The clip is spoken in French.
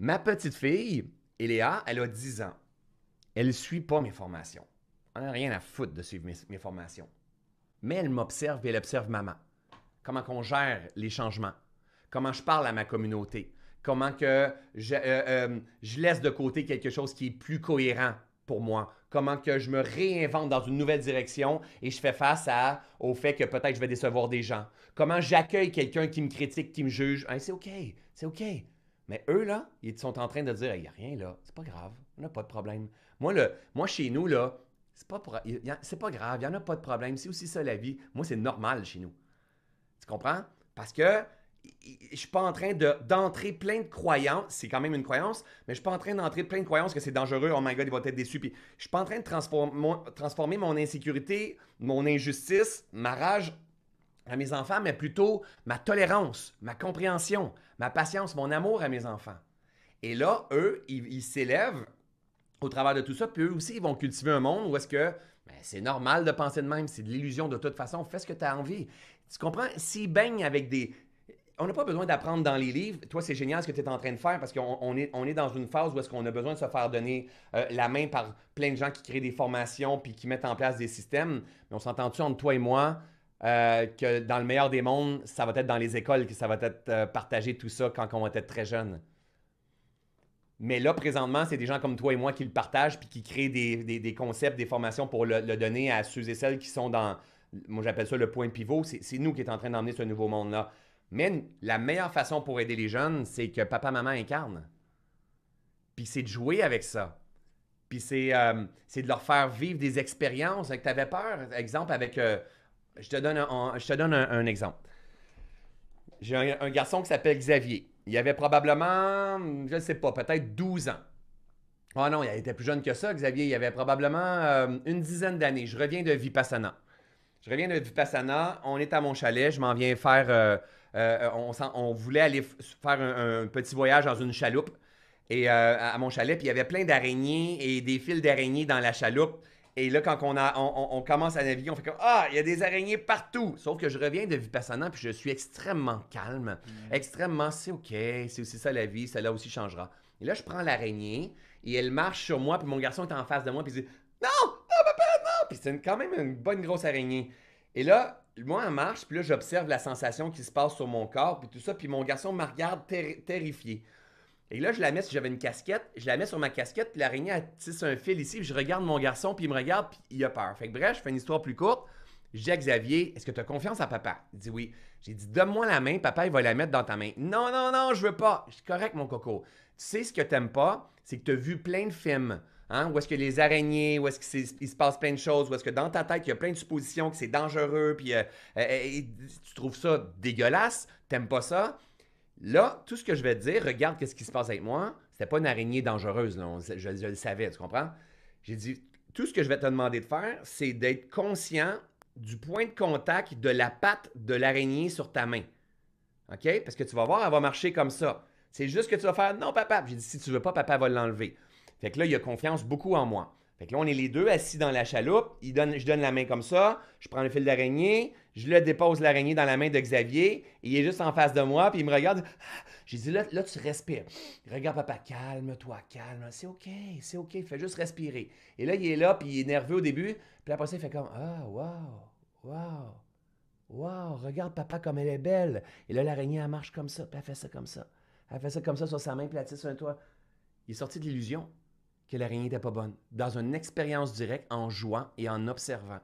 Ma petite fille, Eléa, elle a 10 ans. Elle ne suit pas mes formations. On n'a rien à foutre de suivre mes, formations. Mais elle m'observe et elle observe maman. Comment qu'on gère les changements. Comment je parle à ma communauté. Comment que euh, euh, je, laisse de côté quelque chose qui est plus cohérent pour moi. Comment que je me réinvente dans une nouvelle direction et je fais face au fait que peut-être je vais décevoir des gens. Comment j'accueille quelqu'un qui me critique, qui me juge. c'est OK, c'est OK. Mais eux, là, ils sont en train de dire, il n'y a rien là, c'est pas grave, on n'a pas de problème. Moi, le, moi chez nous, là, c'est pas, pas grave, il n'y en a pas de problème. C'est aussi ça la vie. Moi, c'est normal chez nous. Tu comprends? Parce que je suis pas en train d'entrer plein de croyances, c'est quand même une croyance, mais je suis pas en train d'entrer plein de croyances que c'est dangereux, oh my god, il va être déçu. Puis je suis pas en train de transformer mon, transformer mon insécurité, mon injustice, ma rage à mes enfants, mais plutôt ma tolérance, ma compréhension, ma patience, mon amour à mes enfants. Et là, eux, ils s'élèvent au travers de tout ça, puis eux aussi, ils vont cultiver un monde où est-ce que ben, c'est normal de penser de même, c'est de l'illusion de toute façon, fais ce que tu as envie. Tu comprends? S'ils baignent avec des... On n'a pas besoin d'apprendre dans les livres. Toi, c'est génial ce que tu es en train de faire parce qu'on est, on est dans une phase où est-ce qu'on a besoin de se faire donner euh, la main par plein de gens qui créent des formations puis qui mettent en place des systèmes. Mais on s'entend-tu entre toi et moi? Euh, que dans le meilleur des mondes, ça va être dans les écoles que ça va être euh, partagé tout ça quand on va être très jeune. Mais là, présentement, c'est des gens comme toi et moi qui le partagent puis qui créent des, concepts, des formations pour le, donner à ceux et celles qui sont dans, moi j'appelle ça le point pivot, c'est nous qui sommes en train d'emmener ce nouveau monde-là. Mais la meilleure façon pour aider les jeunes, c'est que papa-maman incarne. Puis c'est de jouer avec ça. Puis c'est euh, de leur faire vivre des expériences que tu avais peur. Exemple, avec, je te donne un, exemple. J'ai un, garçon qui s'appelle Xavier. Il avait probablement, je ne sais pas, peut-être 12 ans. Oh non, il était plus jeune que ça, Xavier. Il avait probablement euh, une dizaine d'années. Je reviens de Vipassana. Je reviens de Vipassana. On est à mon chalet. Je m'en viens faire. Euh, euh, on, voulait aller faire un, petit voyage dans une chaloupe. Et à mon chalet, puis il y avait plein d'araignées et des fils d'araignées dans la chaloupe. Et là, quand on, a, on, commence à naviguer, on fait comme Ah, il y a des araignées partout. Sauf que je reviens de Vipassana, puis je suis extrêmement calme, extrêmement c'est OK, c'est aussi ça la vie, Ça là aussi changera. Et là, je prends l'araignée, et elle marche sur moi, puis mon garçon est en face de moi, puis il dit Non, non, papa, non. Puis c'est quand même une bonne grosse araignée. Et là, moi, elle marche, puis là, j'observe la sensation qui se passe sur mon corps, puis tout ça, puis mon garçon me regarde terrifié. Et là, je la mets, si j'avais une casquette, je la mets sur ma casquette, puis l'araignée, a tissé un fil ici, puis je regarde mon garçon, puis il me regarde, puis il a peur. Fait que bref, je fais une histoire plus courte. Je dis Xavier, est-ce que tu as confiance à papa? Il dit oui. J'ai dit, donne-moi la main, papa, il va la mettre dans ta main. Non, non, non, je veux pas. Je suis correct, mon coco. Tu sais ce que t'aimes pas, c'est que tu as vu plein de films. Hein? Où est-ce que les araignées, où est-ce qu'il se passe plein de choses, où est-ce que dans ta tête, il y a plein de suppositions que c'est dangereux, puis euh, euh, tu trouves ça dégueulasse, t'aimes pas ça. Là, tout ce que je vais te dire, regarde ce qui se passe avec moi. C'était pas une araignée dangereuse, je, je, le savais, tu comprends? J'ai dit, tout ce que je vais te demander de faire, c'est d'être conscient du point de contact de la patte de l'araignée sur ta main. OK? Parce que tu vas voir, elle va marcher comme ça. C'est juste que tu vas faire, non, papa. J'ai dit, si tu veux pas, papa va l'enlever. Fait que là, il a confiance beaucoup en moi. Fait que là, on est les deux assis dans la chaloupe. Il donne, je donne la main comme ça, je prends le fil d'araignée, je le dépose l'araignée dans la main de Xavier. Il est juste en face de moi, puis il me regarde. J'ai dit, là, là, tu respires. Regarde, papa, calme-toi, calme. C'est OK, c'est OK, fais juste respirer. Et là, il est là, puis il est nerveux au début. Puis après ça, il fait comme, ah, wow, wow, wow, regarde, papa, comme elle est belle. Et là, l'araignée, elle marche comme ça, puis elle fait ça comme ça. Elle fait ça comme ça sur sa main, puis elle tire sur un toit. Il est sorti de l'illusion que la l'araignée n'était pas bonne, dans une expérience directe en jouant et en observant.